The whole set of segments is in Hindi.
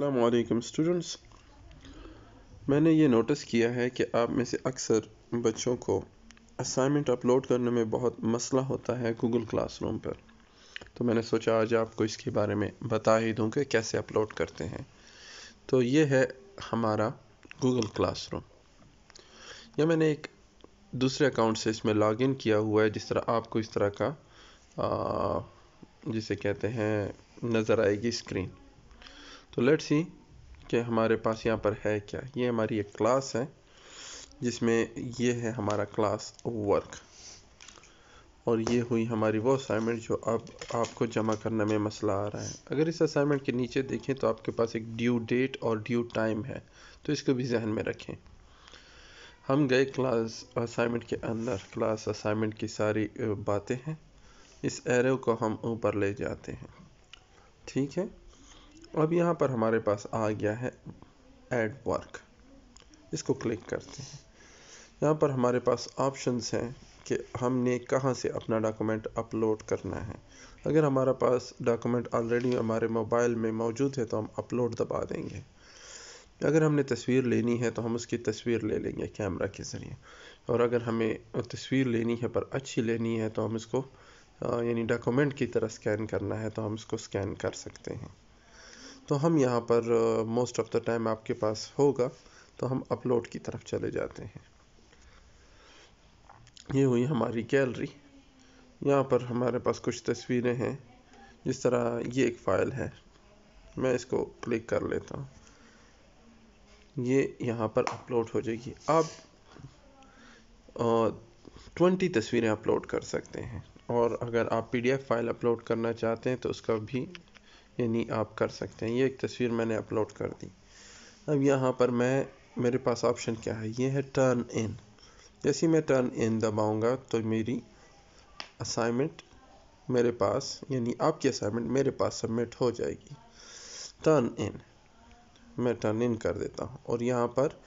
अलैक्म स्टूडेंट्स मैंने ये नोटिस किया है कि आप में से अक्सर बच्चों को असाइनमेंट अपलोड करने में बहुत मसला होता है गूगल क्लासरूम पर तो मैंने सोचा आज आपको इसके बारे में बता ही दूं कि कैसे अपलोड करते हैं तो ये है हमारा गूगल क्लासरूम या मैंने एक दूसरे अकाउंट से इसमें लॉगिन किया हुआ है जिस तरह आपको इस तरह का आ, जिसे कहते हैं नज़र आएगी स्क्रीन तो लेट्स सी कि हमारे पास यहाँ पर है क्या ये हमारी एक क्लास है जिसमें ये है हमारा क्लास वर्क और ये हुई हमारी वो असाइनमेंट जो अब आपको जमा करने में मसला आ रहा है अगर इस असाइनमेंट के नीचे देखें तो आपके पास एक ड्यू डेट और ड्यू टाइम है तो इसको भी जहन में रखें हम गए क्लास असाइनमेंट के अंदर क्लास असाइनमेंट की सारी बातें हैं इस एरो को हम ऊपर ले जाते हैं ठीक है अब यहाँ पर हमारे पास आ गया है एड वर्क इसको क्लिक करते हैं यहाँ पर हमारे पास ऑप्शंस हैं कि हमने कहाँ से अपना डॉक्यूमेंट अपलोड करना है अगर हमारा पास डॉक्यूमेंट ऑलरेडी हमारे मोबाइल में मौजूद है तो हम अपलोड दबा देंगे अगर हमने तस्वीर लेनी है तो हम उसकी तस्वीर ले लेंगे कैमरा के ज़रिए और अगर हमें तस्वीर लेनी है पर अच्छी लेनी है तो हम इसको यानी डॉक्यूमेंट की तरह स्कैन करना है तो हम इसको स्कैन कर सकते हैं तो हम यहाँ पर मोस्ट ऑफ़ द टाइम आपके पास होगा तो हम अपलोड की तरफ चले जाते हैं ये हुई हमारी गैलरी यहाँ पर हमारे पास कुछ तस्वीरें हैं जिस तरह ये एक फ़ाइल है मैं इसको क्लिक कर लेता हूँ ये यहाँ पर अपलोड हो जाएगी आप ट्वेंटी uh, तस्वीरें अपलोड कर सकते हैं और अगर आप पीडीएफ फाइल अपलोड करना चाहते हैं तो उसका भी यानी आप कर सकते हैं ये एक तस्वीर मैंने अपलोड कर दी अब यहाँ पर मैं मेरे पास ऑप्शन क्या है ये है टर्न इन जैसे मैं टर्न इन दबाऊँगा तो मेरी असाइनमेंट मेरे पास यानी आपकी असाइनमेंट मेरे पास सबमिट हो जाएगी टर्न इन मैं टर्न इन कर देता हूँ और यहाँ पर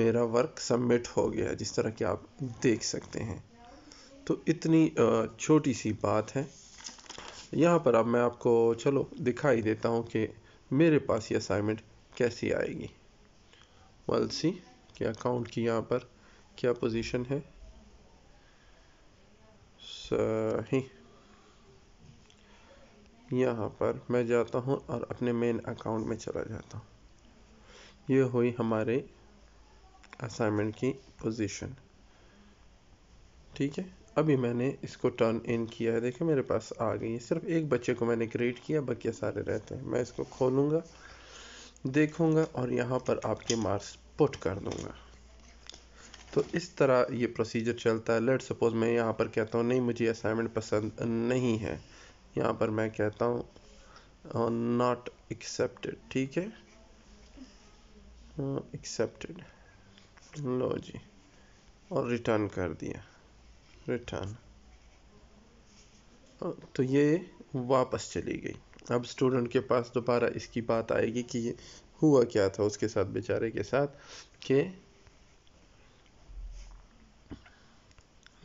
मेरा वर्क सबमिट हो गया जिस तरह कि आप देख सकते हैं तो इतनी छोटी सी बात है यहाँ पर अब मैं आपको चलो दिखाई देता हूँ कि मेरे पास ये असाइनमेंट कैसी आएगी वेल सी कि अकाउंट की यहाँ पर क्या पोजीशन है सही यहाँ पर मैं जाता हूँ और अपने मेन अकाउंट में चला जाता हूँ ये हुई हमारे असाइनमेंट की पोजीशन ठीक है अभी मैंने इसको टर्न इन किया है देखिए मेरे पास आ गई है सिर्फ एक बच्चे को मैंने क्रिएट किया बाकी सारे रहते हैं मैं इसको खोलूँगा देखूँगा और यहाँ पर आपके मार्क्स पुट कर दूँगा तो इस तरह ये प्रोसीजर चलता है लेट सपोज मैं यहाँ पर कहता हूँ नहीं मुझे असाइनमेंट पसंद नहीं है यहाँ पर मैं कहता हूँ नॉट uh, एक्सेप्टेड ठीक है एक्सेप्टेड uh, लो जी और रिटर्न कर दिया रिटर्न हाँ, तो ये वापस चली गई अब स्टूडेंट के पास दोबारा इसकी बात आएगी कि ये हुआ क्या था उसके साथ बेचारे के साथ के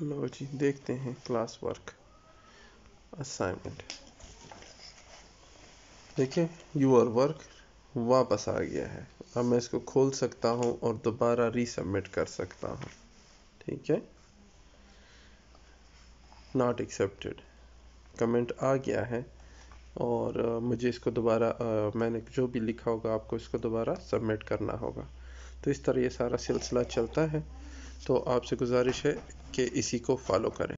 लो जी देखते हैं क्लास वर्क असाइनमेंट देखिए यूर वर्क वापस आ गया है अब मैं इसको खोल सकता हूँ और दोबारा रीसबमिट कर सकता हूँ ठीक है नॉट एक्सेप्टेड कमेंट आ गया है और मुझे इसको दोबारा मैंने जो भी लिखा होगा आपको इसको दोबारा सबमिट करना होगा तो इस तरह ये सारा सिलसिला चलता है तो आपसे गुजारिश है कि इसी को फॉलो करें